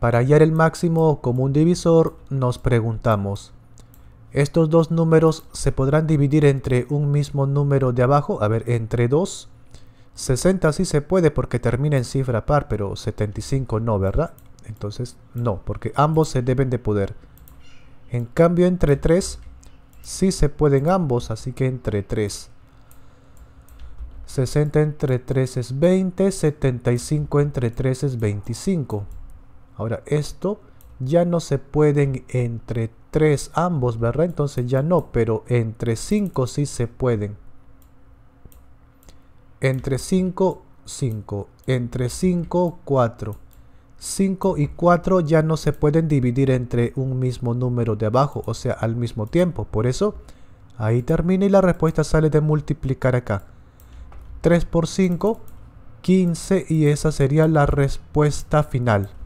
Para hallar el máximo común divisor nos preguntamos, ¿estos dos números se podrán dividir entre un mismo número de abajo? A ver, entre 2. 60 sí se puede porque termina en cifra par, pero 75 no, ¿verdad? Entonces no, porque ambos se deben de poder. En cambio entre 3 sí se pueden ambos, así que entre 3. 60 entre 3 es 20, 75 entre 3 es 25. Ahora, esto ya no se pueden entre 3 ambos, ¿verdad? Entonces ya no, pero entre 5 sí se pueden. Entre 5, 5. Entre 5, 4. 5 y 4 ya no se pueden dividir entre un mismo número de abajo, o sea, al mismo tiempo. Por eso, ahí termina y la respuesta sale de multiplicar acá. 3 por 5, 15 y esa sería la respuesta final.